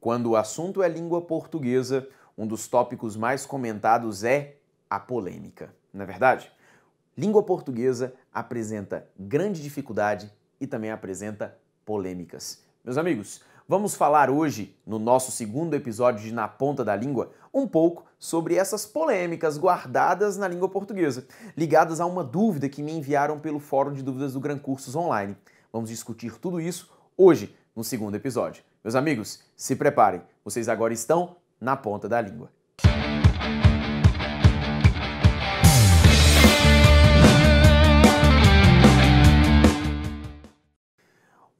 Quando o assunto é língua portuguesa, um dos tópicos mais comentados é a polêmica, não é verdade? Língua portuguesa apresenta grande dificuldade e também apresenta polêmicas. Meus amigos, vamos falar hoje, no nosso segundo episódio de Na Ponta da Língua, um pouco sobre essas polêmicas guardadas na língua portuguesa, ligadas a uma dúvida que me enviaram pelo Fórum de Dúvidas do Gran Cursos Online. Vamos discutir tudo isso hoje, no segundo episódio. Meus amigos, se preparem, vocês agora estão na ponta da língua.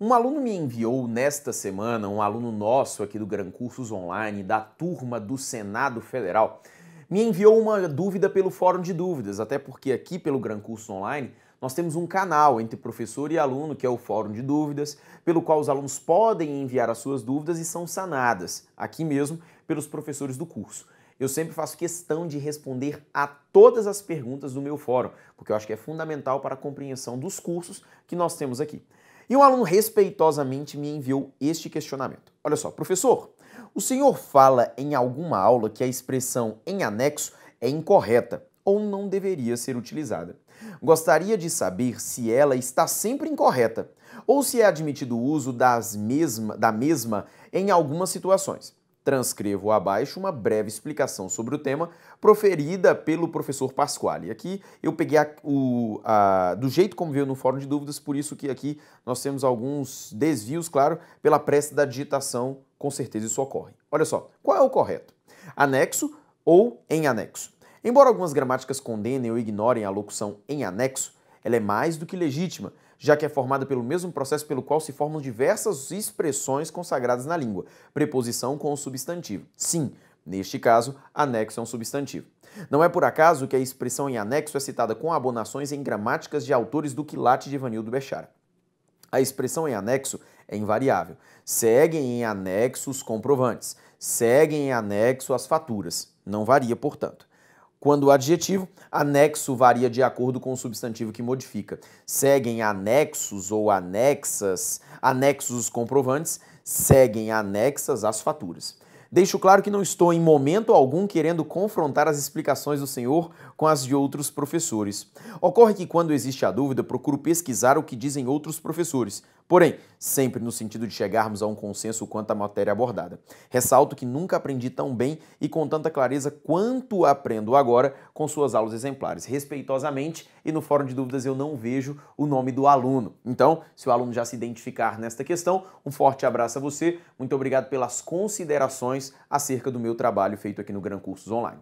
Um aluno me enviou nesta semana, um aluno nosso aqui do Gran Cursos Online, da turma do Senado Federal, me enviou uma dúvida pelo Fórum de Dúvidas, até porque aqui pelo Gran Cursos Online nós temos um canal entre professor e aluno, que é o Fórum de Dúvidas, pelo qual os alunos podem enviar as suas dúvidas e são sanadas, aqui mesmo, pelos professores do curso. Eu sempre faço questão de responder a todas as perguntas do meu fórum, porque eu acho que é fundamental para a compreensão dos cursos que nós temos aqui. E um aluno respeitosamente me enviou este questionamento. Olha só, professor, o senhor fala em alguma aula que a expressão em anexo é incorreta ou não deveria ser utilizada. Gostaria de saber se ela está sempre incorreta ou se é admitido o uso das mesma, da mesma em algumas situações. Transcrevo abaixo uma breve explicação sobre o tema proferida pelo professor Pasquale. Aqui eu peguei a, o, a, do jeito como veio no fórum de dúvidas, por isso que aqui nós temos alguns desvios, claro, pela pressa da digitação, com certeza isso ocorre. Olha só, qual é o correto? Anexo ou em anexo? Embora algumas gramáticas condenem ou ignorem a locução em anexo, ela é mais do que legítima, já que é formada pelo mesmo processo pelo qual se formam diversas expressões consagradas na língua, preposição com o substantivo. Sim, neste caso, anexo é um substantivo. Não é por acaso que a expressão em anexo é citada com abonações em gramáticas de autores do quilate de Vanildo Bechara. A expressão em anexo é invariável. Seguem em anexo os comprovantes, seguem em anexo as faturas. Não varia, portanto. Quando o adjetivo, anexo varia de acordo com o substantivo que modifica. Seguem anexos ou anexas, anexos os comprovantes, seguem anexas as faturas. Deixo claro que não estou em momento algum querendo confrontar as explicações do senhor com as de outros professores. Ocorre que quando existe a dúvida, procuro pesquisar o que dizem outros professores, porém, sempre no sentido de chegarmos a um consenso quanto à matéria abordada. Ressalto que nunca aprendi tão bem e com tanta clareza quanto aprendo agora com suas aulas exemplares. Respeitosamente, e no fórum de dúvidas eu não vejo o nome do aluno. Então, se o aluno já se identificar nesta questão, um forte abraço a você, muito obrigado pelas considerações acerca do meu trabalho feito aqui no Gran Cursos Online.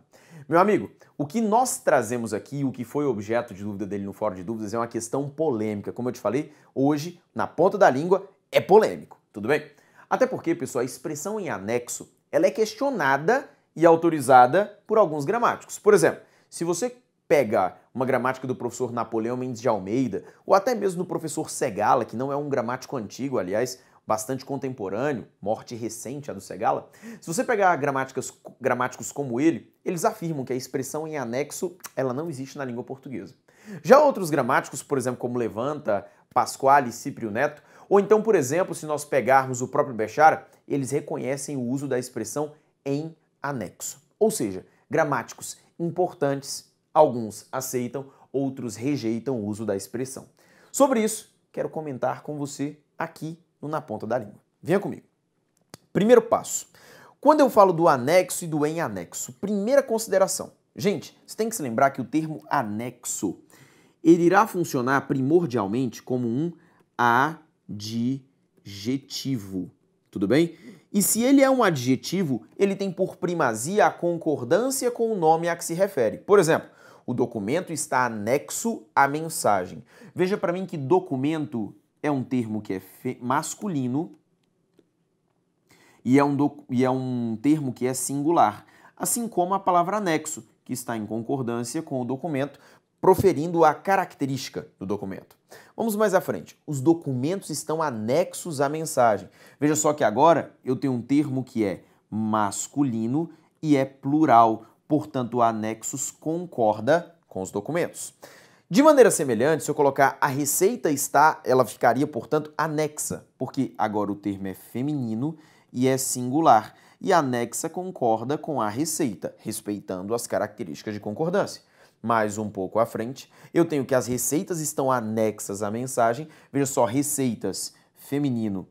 Meu amigo, o que nós trazemos aqui, o que foi objeto de dúvida dele no Fórum de Dúvidas, é uma questão polêmica. Como eu te falei, hoje, na ponta da língua, é polêmico, tudo bem? Até porque, pessoal, a expressão em anexo, ela é questionada e autorizada por alguns gramáticos. Por exemplo, se você pega uma gramática do professor Napoleão Mendes de Almeida, ou até mesmo do professor Segala, que não é um gramático antigo, aliás, bastante contemporâneo, morte recente a do Segala, se você pegar gramáticas, gramáticos como ele, eles afirmam que a expressão em anexo ela não existe na língua portuguesa. Já outros gramáticos, por exemplo, como Levanta, Pasquale, Cíprio Neto, ou então, por exemplo, se nós pegarmos o próprio Bechara, eles reconhecem o uso da expressão em anexo. Ou seja, gramáticos importantes, alguns aceitam, outros rejeitam o uso da expressão. Sobre isso, quero comentar com você aqui na ponta da língua. Venha comigo. Primeiro passo. Quando eu falo do anexo e do em anexo, primeira consideração. Gente, você tem que se lembrar que o termo anexo ele irá funcionar primordialmente como um adjetivo, tudo bem? E se ele é um adjetivo, ele tem por primazia a concordância com o nome a que se refere. Por exemplo, o documento está anexo à mensagem. Veja para mim que documento é um termo que é masculino e é, um e é um termo que é singular, assim como a palavra anexo, que está em concordância com o documento, proferindo a característica do documento. Vamos mais à frente. Os documentos estão anexos à mensagem. Veja só que agora eu tenho um termo que é masculino e é plural, portanto, anexos concorda com os documentos. De maneira semelhante, se eu colocar a receita está, ela ficaria, portanto, anexa, porque agora o termo é feminino e é singular, e anexa concorda com a receita, respeitando as características de concordância. Mais um pouco à frente, eu tenho que as receitas estão anexas à mensagem, veja só, receitas feminino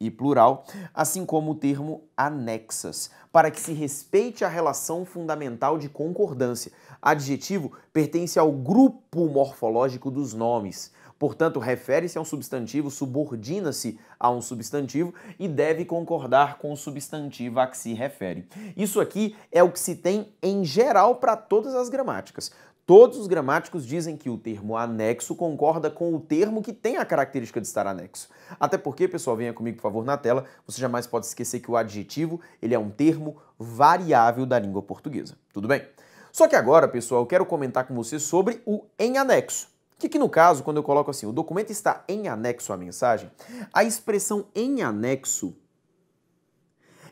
e plural, assim como o termo anexas, para que se respeite a relação fundamental de concordância. Adjetivo pertence ao grupo morfológico dos nomes. Portanto, refere-se a um substantivo, subordina-se a um substantivo e deve concordar com o substantivo a que se refere. Isso aqui é o que se tem em geral para todas as gramáticas. Todos os gramáticos dizem que o termo anexo concorda com o termo que tem a característica de estar anexo. Até porque, pessoal, venha comigo, por favor, na tela, você jamais pode esquecer que o adjetivo ele é um termo variável da língua portuguesa. Tudo bem? Só que agora, pessoal, eu quero comentar com você sobre o em anexo. Que, que no caso, quando eu coloco assim, o documento está em anexo à mensagem, a expressão em anexo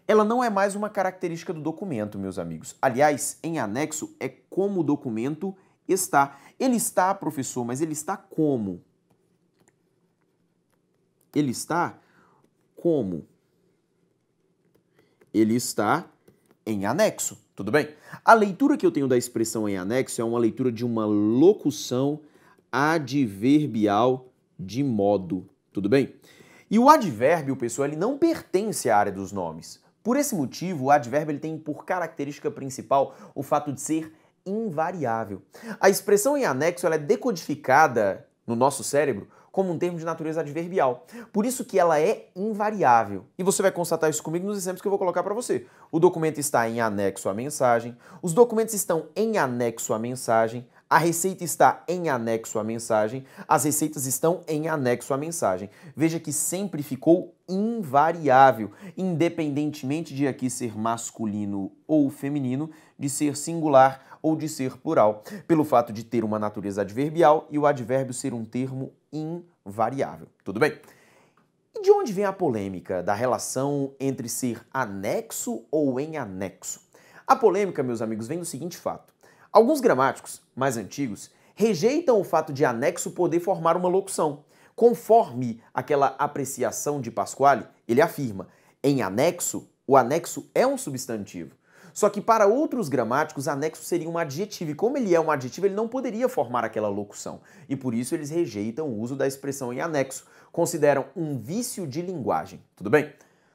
ela não é mais uma característica do documento, meus amigos. Aliás, em anexo é como o documento está. Ele está, professor, mas ele está como? Ele está como? Ele está em anexo, tudo bem? A leitura que eu tenho da expressão em anexo é uma leitura de uma locução adverbial de modo, tudo bem? E o advérbio, pessoal, ele não pertence à área dos nomes. Por esse motivo, o advérbio ele tem por característica principal o fato de ser invariável. A expressão em anexo é decodificada no nosso cérebro como um termo de natureza adverbial. Por isso que ela é invariável. E você vai constatar isso comigo nos exemplos que eu vou colocar para você. O documento está em anexo à mensagem, os documentos estão em anexo à mensagem, a receita está em anexo à mensagem, as receitas estão em anexo à mensagem. Veja que sempre ficou invariável, independentemente de aqui ser masculino ou feminino, de ser singular ou de ser plural, pelo fato de ter uma natureza adverbial e o advérbio ser um termo invariável. Tudo bem? E de onde vem a polêmica da relação entre ser anexo ou em anexo? A polêmica, meus amigos, vem do seguinte fato. Alguns gramáticos mais antigos rejeitam o fato de anexo poder formar uma locução. Conforme aquela apreciação de Pasquale, ele afirma: em anexo, o anexo é um substantivo. Só que para outros gramáticos, anexo seria um adjetivo, e como ele é um adjetivo, ele não poderia formar aquela locução. E por isso eles rejeitam o uso da expressão em anexo, consideram um vício de linguagem. Tudo bem?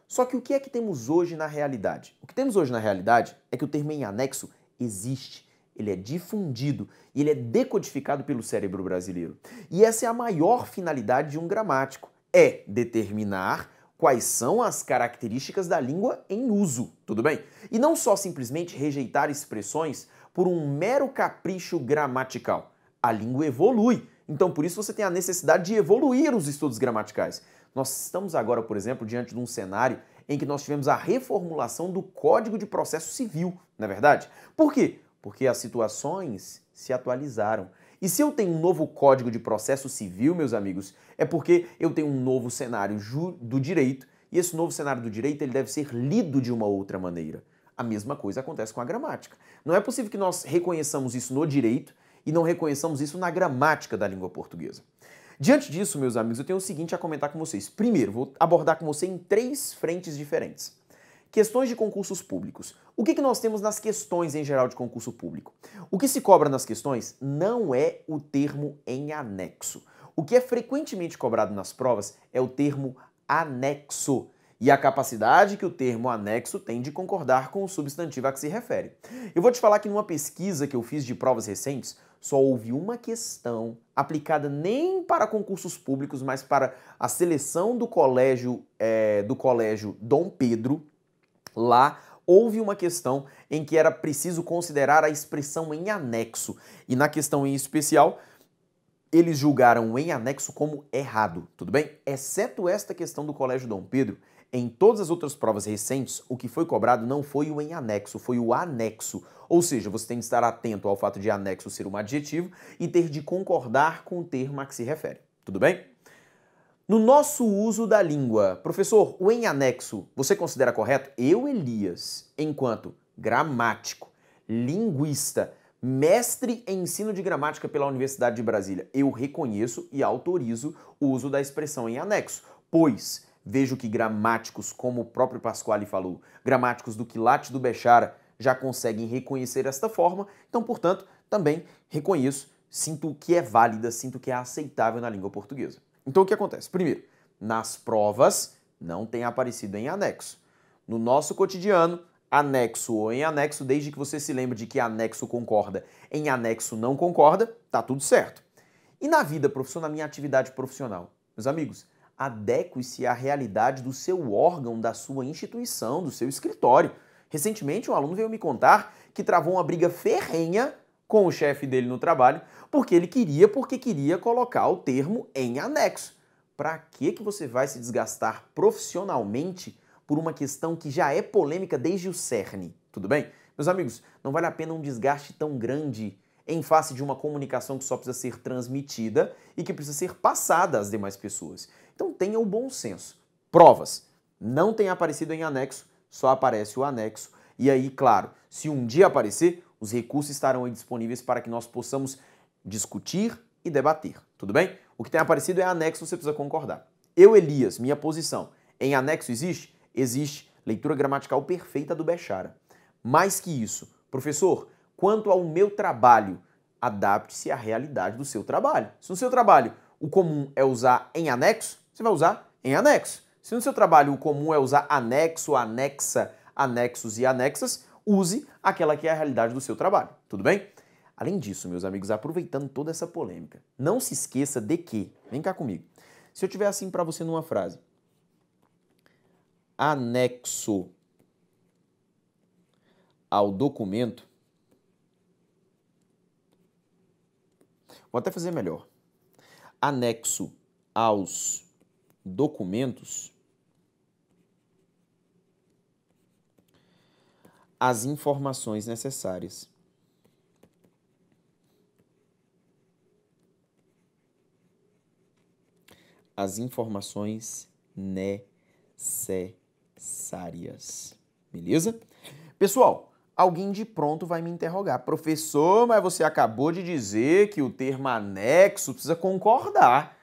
Só que o que é que temos hoje na realidade? O que temos hoje na realidade é que o termo em anexo existe ele é difundido e ele é decodificado pelo cérebro brasileiro. E essa é a maior finalidade de um gramático: é determinar quais são as características da língua em uso, tudo bem? E não só simplesmente rejeitar expressões por um mero capricho gramatical. A língua evolui, então por isso você tem a necessidade de evoluir os estudos gramaticais. Nós estamos agora, por exemplo, diante de um cenário em que nós tivemos a reformulação do Código de Processo Civil, não é verdade? Por quê? Porque as situações se atualizaram. E se eu tenho um novo código de processo civil, meus amigos, é porque eu tenho um novo cenário do direito e esse novo cenário do direito ele deve ser lido de uma outra maneira. A mesma coisa acontece com a gramática. Não é possível que nós reconheçamos isso no direito e não reconheçamos isso na gramática da língua portuguesa. Diante disso, meus amigos, eu tenho o seguinte a comentar com vocês. Primeiro, vou abordar com você em três frentes diferentes. Questões de concursos públicos. O que, que nós temos nas questões em geral de concurso público? O que se cobra nas questões não é o termo em anexo. O que é frequentemente cobrado nas provas é o termo anexo e a capacidade que o termo anexo tem de concordar com o substantivo a que se refere. Eu vou te falar que numa pesquisa que eu fiz de provas recentes, só houve uma questão aplicada nem para concursos públicos, mas para a seleção do colégio é, do colégio Dom Pedro, Lá houve uma questão em que era preciso considerar a expressão em anexo, e na questão em especial, eles julgaram o em anexo como errado, tudo bem? Exceto esta questão do Colégio Dom Pedro. Em todas as outras provas recentes, o que foi cobrado não foi o em anexo, foi o anexo. Ou seja, você tem que estar atento ao fato de anexo ser um adjetivo e ter de concordar com o termo a que se refere. Tudo bem? No nosso uso da língua, professor, o em anexo você considera correto? Eu, Elias, enquanto gramático, linguista, mestre em ensino de gramática pela Universidade de Brasília, eu reconheço e autorizo o uso da expressão em anexo, pois vejo que gramáticos, como o próprio Pasquale falou, gramáticos do quilate do Bechara, já conseguem reconhecer esta forma, então, portanto, também reconheço, sinto que é válida, sinto que é aceitável na língua portuguesa. Então o que acontece? Primeiro, nas provas não tem aparecido em anexo. No nosso cotidiano, anexo ou em anexo, desde que você se lembre de que anexo concorda, em anexo não concorda, tá tudo certo. E na vida profissional, na minha atividade profissional, meus amigos, adeque-se à realidade do seu órgão, da sua instituição, do seu escritório. Recentemente, um aluno veio me contar que travou uma briga ferrenha com o chefe dele no trabalho, porque ele queria, porque queria colocar o termo em anexo. Para que que você vai se desgastar profissionalmente por uma questão que já é polêmica desde o Cern? Tudo bem? Meus amigos, não vale a pena um desgaste tão grande em face de uma comunicação que só precisa ser transmitida e que precisa ser passada às demais pessoas. Então tenha o bom senso. Provas. Não tem aparecido em anexo, só aparece o anexo. E aí, claro, se um dia aparecer, os recursos estarão aí disponíveis para que nós possamos discutir e debater, tudo bem? O que tem aparecido é anexo, você precisa concordar. Eu, Elias, minha posição em anexo existe? Existe leitura gramatical perfeita do Bechara. Mais que isso, professor, quanto ao meu trabalho, adapte-se à realidade do seu trabalho. Se no seu trabalho o comum é usar em anexo, você vai usar em anexo. Se no seu trabalho o comum é usar anexo, anexa, anexos e anexas, use aquela que é a realidade do seu trabalho, tudo bem? Além disso, meus amigos, aproveitando toda essa polêmica, não se esqueça de que, vem cá comigo, se eu tiver assim para você numa frase, anexo ao documento, vou até fazer melhor, anexo aos documentos as informações necessárias. As informações necessárias. Beleza? Pessoal, alguém de pronto vai me interrogar. Professor, mas você acabou de dizer que o termo anexo precisa concordar.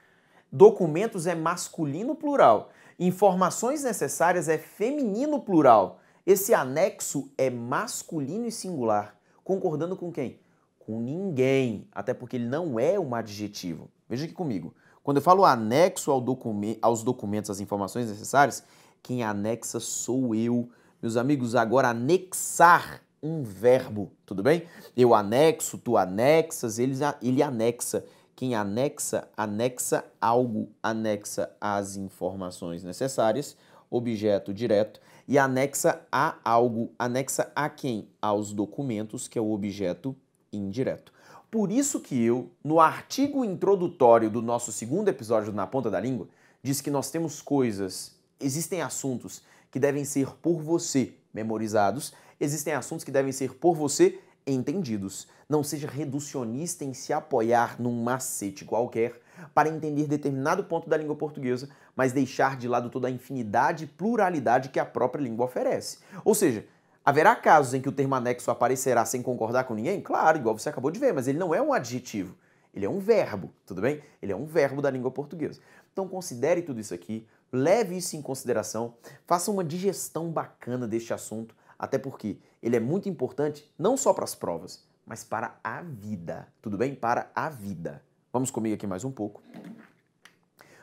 Documentos é masculino plural. Informações necessárias é feminino plural. Esse anexo é masculino e singular, concordando com quem? Com ninguém, até porque ele não é um adjetivo. Veja aqui comigo. Quando eu falo anexo ao documento, aos documentos, as informações necessárias, quem anexa sou eu. Meus amigos, agora anexar um verbo, tudo bem? Eu anexo, tu anexas, ele, ele anexa. Quem anexa, anexa algo, anexa as informações necessárias, objeto direto, e anexa a algo. Anexa a quem? Aos documentos, que é o objeto indireto. Por isso que eu, no artigo introdutório do nosso segundo episódio Na Ponta da Língua, disse que nós temos coisas, existem assuntos que devem ser por você memorizados, existem assuntos que devem ser por você entendidos. Não seja reducionista em se apoiar num macete qualquer para entender determinado ponto da língua portuguesa, mas deixar de lado toda a infinidade e pluralidade que a própria língua oferece. Ou seja, haverá casos em que o termo anexo aparecerá sem concordar com ninguém? Claro, igual você acabou de ver, mas ele não é um adjetivo. Ele é um verbo, tudo bem? Ele é um verbo da língua portuguesa. Então considere tudo isso aqui, leve isso em consideração, faça uma digestão bacana deste assunto, até porque ele é muito importante não só para as provas, mas para a vida, tudo bem? Para a vida. Vamos comigo aqui mais um pouco.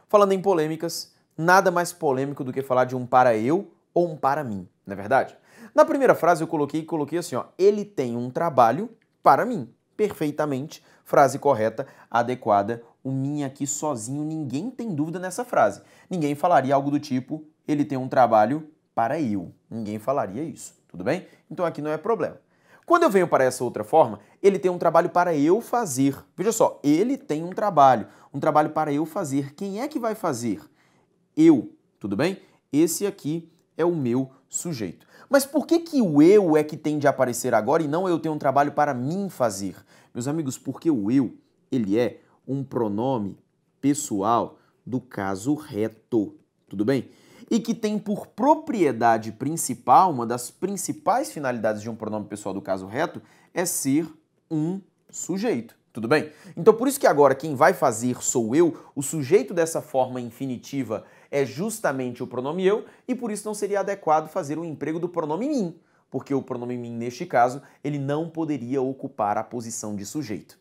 Falando em polêmicas, nada mais polêmico do que falar de um para eu ou um para mim, não é verdade? Na primeira frase eu coloquei coloquei assim, ó, ele tem um trabalho para mim. Perfeitamente, frase correta, adequada. O mim aqui sozinho, ninguém tem dúvida nessa frase. Ninguém falaria algo do tipo ele tem um trabalho para eu. Ninguém falaria isso, tudo bem? Então aqui não é problema. Quando eu venho para essa outra forma, ele tem um trabalho para eu fazer. Veja só, ele tem um trabalho, um trabalho para eu fazer. Quem é que vai fazer? Eu, tudo bem? Esse aqui é o meu sujeito. Mas por que que o eu é que tem de aparecer agora e não eu tenho um trabalho para mim fazer? Meus amigos, porque o eu, ele é um pronome pessoal do caso reto, tudo bem? e que tem por propriedade principal, uma das principais finalidades de um pronome pessoal do caso reto, é ser um sujeito. Tudo bem? Então, por isso que agora quem vai fazer sou eu, o sujeito dessa forma infinitiva é justamente o pronome eu, e por isso não seria adequado fazer o um emprego do pronome mim, porque o pronome mim, neste caso, ele não poderia ocupar a posição de sujeito.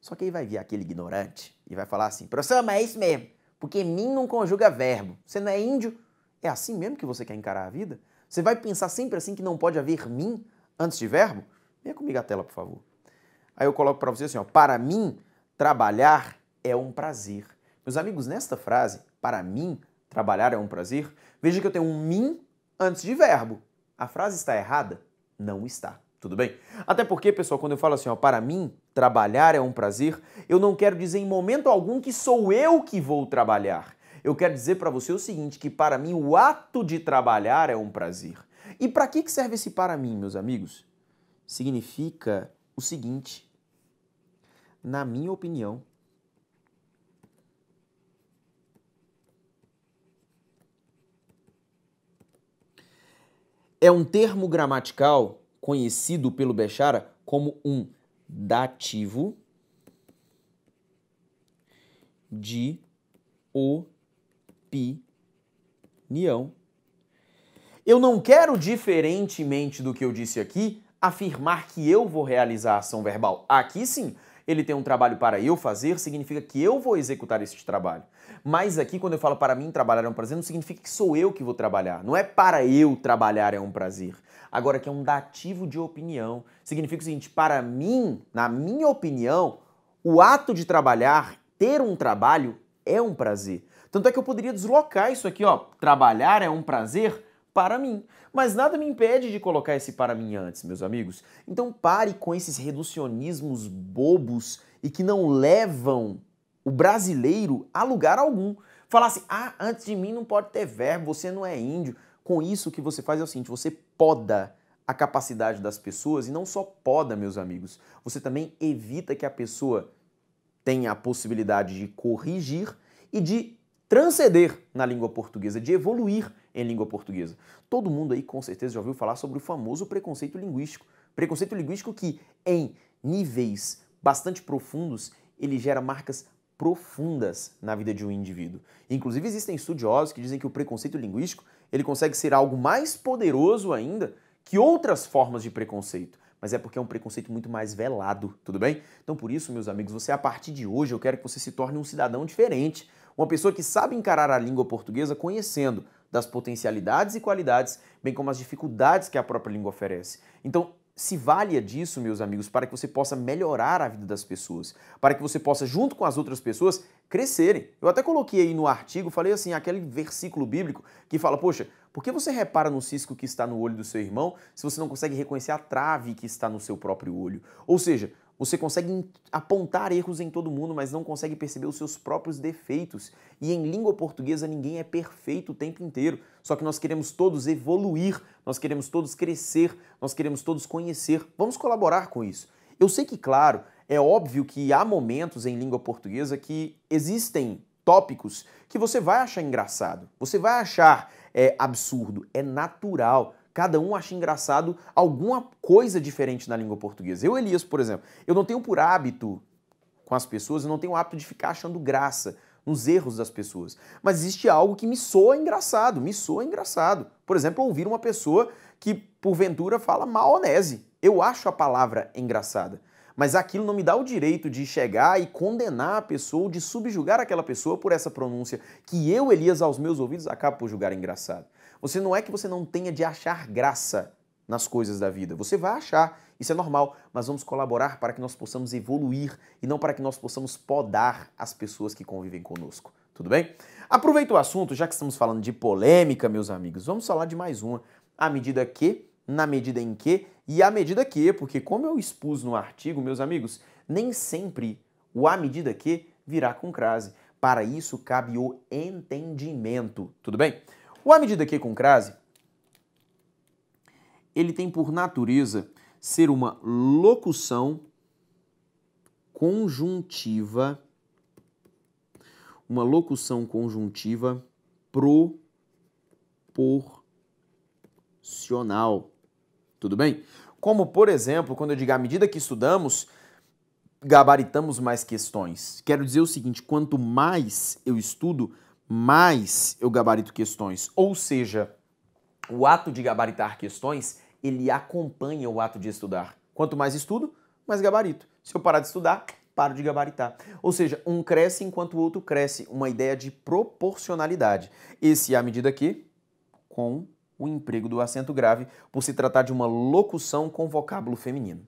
Só que aí vai vir aquele ignorante e vai falar assim: professor, mas é isso mesmo, porque mim não conjuga verbo. Você não é índio, é assim mesmo que você quer encarar a vida? Você vai pensar sempre assim que não pode haver mim antes de verbo? Venha comigo à tela, por favor. Aí eu coloco para você assim, ó, para mim, trabalhar é um prazer. Meus amigos, nesta frase, para mim, trabalhar é um prazer, veja que eu tenho um mim antes de verbo. A frase está errada? Não está. Tudo bem? Até porque, pessoal, quando eu falo assim, ó, para mim, trabalhar é um prazer, eu não quero dizer em momento algum que sou eu que vou trabalhar eu quero dizer para você o seguinte, que para mim o ato de trabalhar é um prazer. E para que serve esse para mim, meus amigos? Significa o seguinte, na minha opinião, é um termo gramatical conhecido pelo Bechara como um dativo de o opinião. Eu não quero, diferentemente do que eu disse aqui, afirmar que eu vou realizar a ação verbal. Aqui sim, ele tem um trabalho para eu fazer, significa que eu vou executar esse trabalho. Mas aqui, quando eu falo para mim trabalhar é um prazer, não significa que sou eu que vou trabalhar. Não é para eu trabalhar é um prazer. Agora, que é um dativo de opinião, significa o seguinte: para mim, na minha opinião, o ato de trabalhar, ter um trabalho, é um prazer. Tanto é que eu poderia deslocar isso aqui, ó, trabalhar é um prazer para mim. Mas nada me impede de colocar esse para mim antes, meus amigos. Então pare com esses reducionismos bobos e que não levam o brasileiro a lugar algum. Falar assim, ah, antes de mim não pode ter verbo, você não é índio. Com isso, o que você faz é o seguinte: você poda a capacidade das pessoas e não só poda, meus amigos, você também evita que a pessoa tenha a possibilidade de corrigir e de transcender na língua portuguesa, de evoluir em língua portuguesa. Todo mundo aí com certeza já ouviu falar sobre o famoso preconceito linguístico. Preconceito linguístico que, em níveis bastante profundos, ele gera marcas profundas na vida de um indivíduo. Inclusive existem estudiosos que dizem que o preconceito linguístico ele consegue ser algo mais poderoso ainda que outras formas de preconceito, mas é porque é um preconceito muito mais velado, tudo bem? Então por isso, meus amigos, você a partir de hoje eu quero que você se torne um cidadão diferente, uma pessoa que sabe encarar a língua portuguesa conhecendo das potencialidades e qualidades, bem como as dificuldades que a própria língua oferece. Então, se valha disso, meus amigos, para que você possa melhorar a vida das pessoas, para que você possa, junto com as outras pessoas, crescerem. Eu até coloquei aí no artigo, falei assim, aquele versículo bíblico que fala, poxa, por que você repara no cisco que está no olho do seu irmão se você não consegue reconhecer a trave que está no seu próprio olho? Ou seja, você consegue apontar erros em todo mundo, mas não consegue perceber os seus próprios defeitos. E em língua portuguesa ninguém é perfeito o tempo inteiro. Só que nós queremos todos evoluir, nós queremos todos crescer, nós queremos todos conhecer. Vamos colaborar com isso. Eu sei que, claro, é óbvio que há momentos em língua portuguesa que existem tópicos que você vai achar engraçado, você vai achar é, absurdo, é natural cada um acha engraçado alguma coisa diferente na língua portuguesa. Eu, Elias, por exemplo, eu não tenho por hábito com as pessoas, eu não tenho o hábito de ficar achando graça nos erros das pessoas. Mas existe algo que me soa engraçado, me soa engraçado. Por exemplo, ouvir uma pessoa que porventura fala maionese. Eu acho a palavra engraçada. Mas aquilo não me dá o direito de chegar e condenar a pessoa, ou de subjugar aquela pessoa por essa pronúncia que eu, Elias, aos meus ouvidos, acabo por julgar engraçado. Você não é que você não tenha de achar graça nas coisas da vida. Você vai achar, isso é normal, mas vamos colaborar para que nós possamos evoluir e não para que nós possamos podar as pessoas que convivem conosco. Tudo bem? Aproveita o assunto, já que estamos falando de polêmica, meus amigos, vamos falar de mais uma. À medida que, na medida em que e à medida que, porque como eu expus no artigo, meus amigos, nem sempre o à medida que virá com crase. Para isso cabe o entendimento, tudo bem? O à medida que com crase, ele tem por natureza ser uma locução conjuntiva, uma locução conjuntiva proporcional. Tudo bem? Como, por exemplo, quando eu digo à medida que estudamos, gabaritamos mais questões. Quero dizer o seguinte: quanto mais eu estudo, mais eu gabarito questões. Ou seja, o ato de gabaritar questões, ele acompanha o ato de estudar. Quanto mais estudo, mais gabarito. Se eu parar de estudar, paro de gabaritar. Ou seja, um cresce enquanto o outro cresce. Uma ideia de proporcionalidade. Esse é a medida que com o emprego do acento grave por se tratar de uma locução com vocábulo feminino.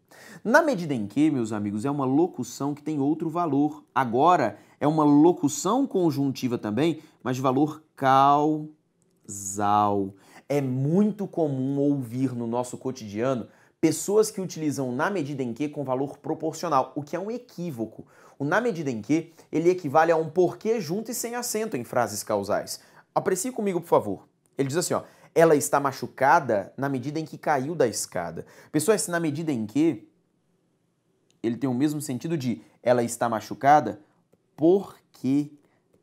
Na medida em que, meus amigos, é uma locução que tem outro valor. Agora é uma locução conjuntiva também, mas de valor causal. É muito comum ouvir no nosso cotidiano pessoas que utilizam na medida em que com valor proporcional, o que é um equívoco. O na medida em que ele equivale a um porquê junto e sem acento em frases causais. Aprecie comigo, por favor. Ele diz assim, ó: ela está machucada na medida em que caiu da escada. Pessoal, se na medida em que ele tem o mesmo sentido de ela está machucada porque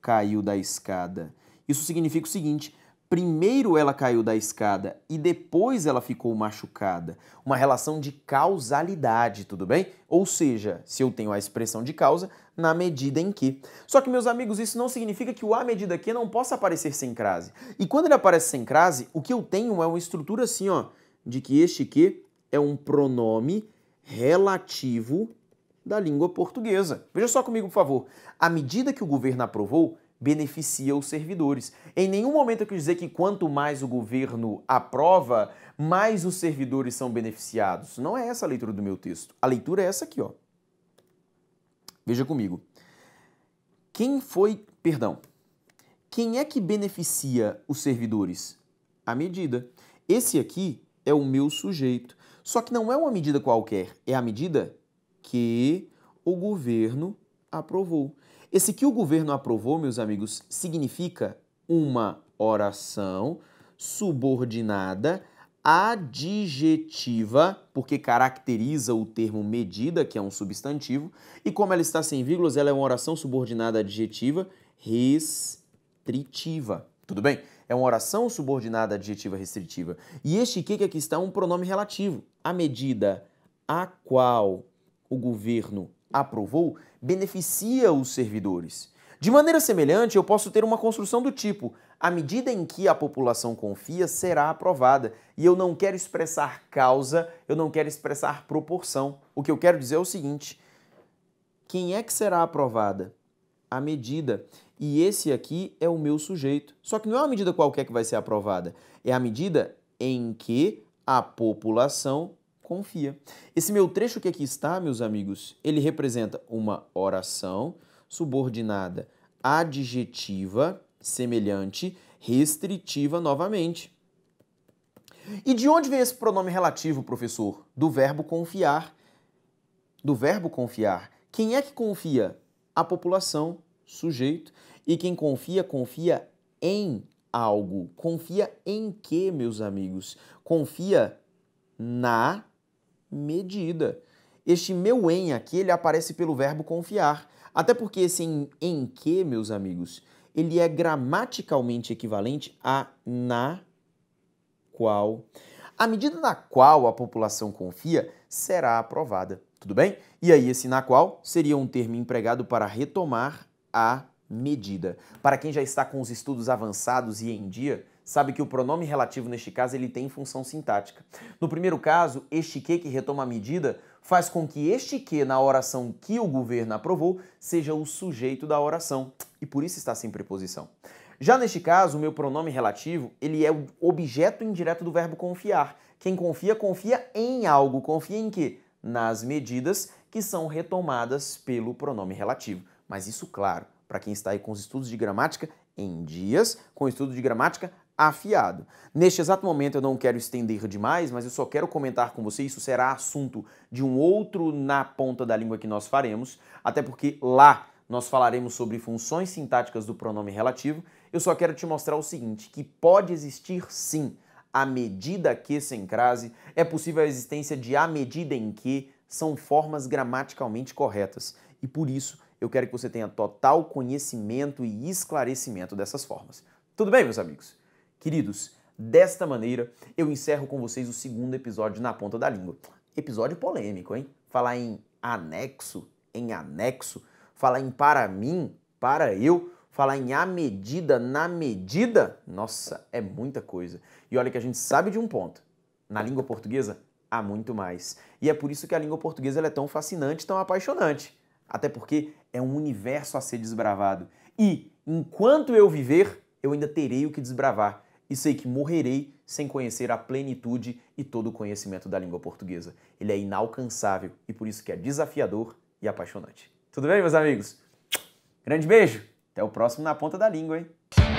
caiu da escada. Isso significa o seguinte: Primeiro ela caiu da escada e depois ela ficou machucada. Uma relação de causalidade, tudo bem? Ou seja, se eu tenho a expressão de causa, na medida em que. Só que, meus amigos, isso não significa que o a medida que não possa aparecer sem crase. E quando ele aparece sem crase, o que eu tenho é uma estrutura assim, ó, de que este que é um pronome relativo da língua portuguesa. Veja só comigo, por favor. À medida que o governo aprovou, beneficia os servidores. Em nenhum momento eu quis dizer que quanto mais o governo aprova, mais os servidores são beneficiados. Não é essa a leitura do meu texto. A leitura é essa aqui, ó. Veja comigo. Quem foi, perdão, quem é que beneficia os servidores? A medida. Esse aqui é o meu sujeito. Só que não é uma medida qualquer, é a medida que o governo aprovou. Esse que o governo aprovou, meus amigos, significa uma oração subordinada adjetiva, porque caracteriza o termo medida, que é um substantivo, e como ela está sem vírgulas, ela é uma oração subordinada adjetiva restritiva. Tudo bem? É uma oração subordinada adjetiva restritiva. E este que, aqui está é um pronome relativo. A medida a qual o governo aprovou beneficia os servidores. De maneira semelhante, eu posso ter uma construção do tipo: à medida em que a população confia, será aprovada. E eu não quero expressar causa, eu não quero expressar proporção. O que eu quero dizer é o seguinte: quem é que será aprovada? A medida. E esse aqui é o meu sujeito. Só que não é uma medida qualquer que vai ser aprovada, é a medida em que a população confia. Esse meu trecho que aqui está, meus amigos, ele representa uma oração subordinada adjetiva, semelhante, restritiva novamente. E de onde vem esse pronome relativo, professor? Do verbo confiar. Do verbo confiar. Quem é que confia? A população, sujeito. E quem confia, confia em algo. Confia em quê, meus amigos? Confia na medida. Este meu em aqui, ele aparece pelo verbo confiar. Até porque esse em, em que, meus amigos, ele é gramaticalmente equivalente a na qual. A medida na qual a população confia será aprovada, tudo bem? E aí esse na qual seria um termo empregado para retomar a medida. Para quem já está com os estudos avançados e em dia, sabe que o pronome relativo neste caso ele tem função sintática. No primeiro caso, este que que retoma a medida faz com que este que na oração que o governo aprovou seja o sujeito da oração e por isso está sem preposição. Já neste caso, o meu pronome relativo, ele é o objeto indireto do verbo confiar. Quem confia confia em algo, confia em quê? Nas medidas que são retomadas pelo pronome relativo. Mas isso claro, para quem está aí com os estudos de gramática em dias, com o estudo de gramática afiado. Neste exato momento eu não quero estender demais, mas eu só quero comentar com você, isso será assunto de um outro na ponta da língua que nós faremos, até porque lá nós falaremos sobre funções sintáticas do pronome relativo. Eu só quero te mostrar o seguinte, que pode existir sim à medida que sem crase, é possível a existência de à medida em que são formas gramaticalmente corretas. E por isso eu quero que você tenha total conhecimento e esclarecimento dessas formas. Tudo bem, meus amigos? Queridos, desta maneira eu encerro com vocês o segundo episódio na ponta da língua. Episódio polêmico, hein? Falar em anexo, em anexo, falar em para mim, para eu, falar em a medida, na medida, nossa, é muita coisa. E olha que a gente sabe de um ponto. Na língua portuguesa há muito mais. E é por isso que a língua portuguesa é tão fascinante, tão apaixonante. Até porque é um universo a ser desbravado. E enquanto eu viver, eu ainda terei o que desbravar e sei que morrerei sem conhecer a plenitude e todo o conhecimento da língua portuguesa. Ele é inalcançável e por isso que é desafiador e apaixonante. Tudo bem, meus amigos? Grande beijo! Até o próximo Na Ponta da Língua, hein?